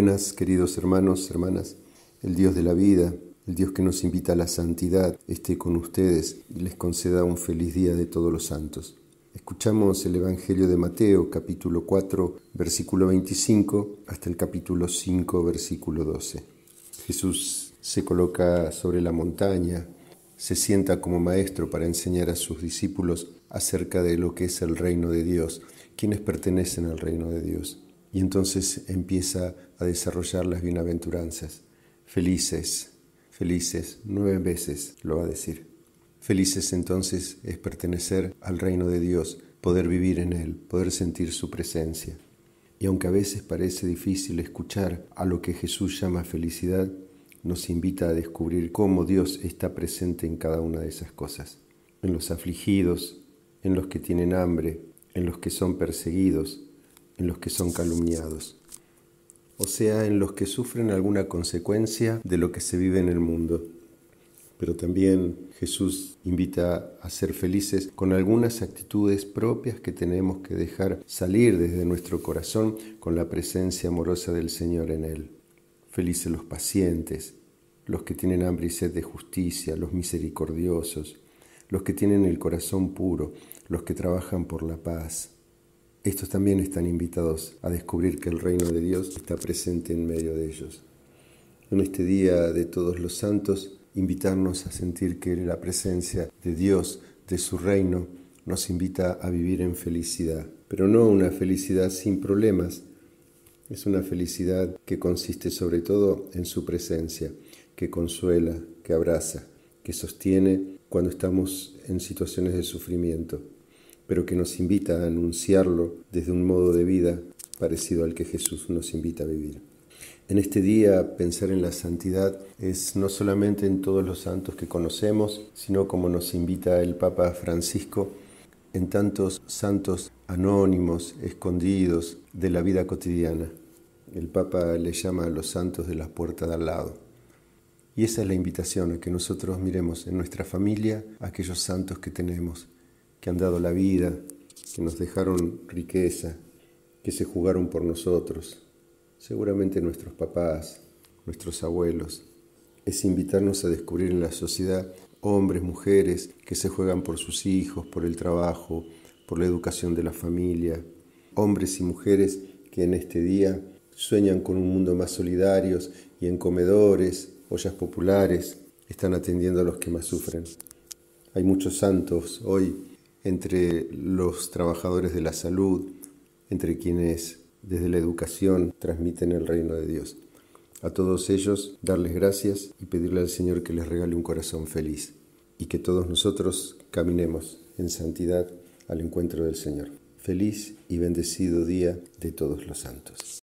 buenas, queridos hermanos, hermanas. El Dios de la vida, el Dios que nos invita a la santidad, esté con ustedes y les conceda un feliz día de todos los santos. Escuchamos el Evangelio de Mateo, capítulo 4, versículo 25, hasta el capítulo 5, versículo 12. Jesús se coloca sobre la montaña, se sienta como maestro para enseñar a sus discípulos acerca de lo que es el reino de Dios, quienes pertenecen al reino de Dios. Y entonces empieza a desarrollar las bienaventuranzas. Felices, felices, nueve veces lo va a decir. Felices entonces es pertenecer al reino de Dios, poder vivir en Él, poder sentir su presencia. Y aunque a veces parece difícil escuchar a lo que Jesús llama felicidad, nos invita a descubrir cómo Dios está presente en cada una de esas cosas, en los afligidos, en los que tienen hambre, en los que son perseguidos, en los que son calumniados, o sea, en los que sufren alguna consecuencia de lo que se vive en el mundo. Pero también Jesús invita a ser felices con algunas actitudes propias que tenemos que dejar salir desde nuestro corazón con la presencia amorosa del Señor en él. Felices los pacientes, los que tienen hambre y sed de justicia, los misericordiosos, los que tienen el corazón puro, los que trabajan por la paz, estos también están invitados a descubrir que el reino de Dios está presente en medio de ellos. En este día de todos los santos, invitarnos a sentir que la presencia de Dios, de su reino, nos invita a vivir en felicidad, pero no una felicidad sin problemas, es una felicidad que consiste sobre todo en su presencia, que consuela, que abraza, que sostiene cuando estamos en situaciones de sufrimiento pero que nos invita a anunciarlo desde un modo de vida parecido al que Jesús nos invita a vivir. En este día pensar en la santidad es no solamente en todos los santos que conocemos, sino como nos invita el Papa Francisco, en tantos santos anónimos, escondidos de la vida cotidiana. El Papa le llama a los santos de la puerta de al lado. Y esa es la invitación a que nosotros miremos en nuestra familia aquellos santos que tenemos, que han dado la vida, que nos dejaron riqueza, que se jugaron por nosotros, seguramente nuestros papás, nuestros abuelos. Es invitarnos a descubrir en la sociedad hombres, mujeres que se juegan por sus hijos, por el trabajo, por la educación de la familia, hombres y mujeres que en este día sueñan con un mundo más solidarios y en comedores, ollas populares, están atendiendo a los que más sufren. Hay muchos santos hoy entre los trabajadores de la salud, entre quienes desde la educación transmiten el reino de Dios. A todos ellos, darles gracias y pedirle al Señor que les regale un corazón feliz y que todos nosotros caminemos en santidad al encuentro del Señor. Feliz y bendecido día de todos los santos.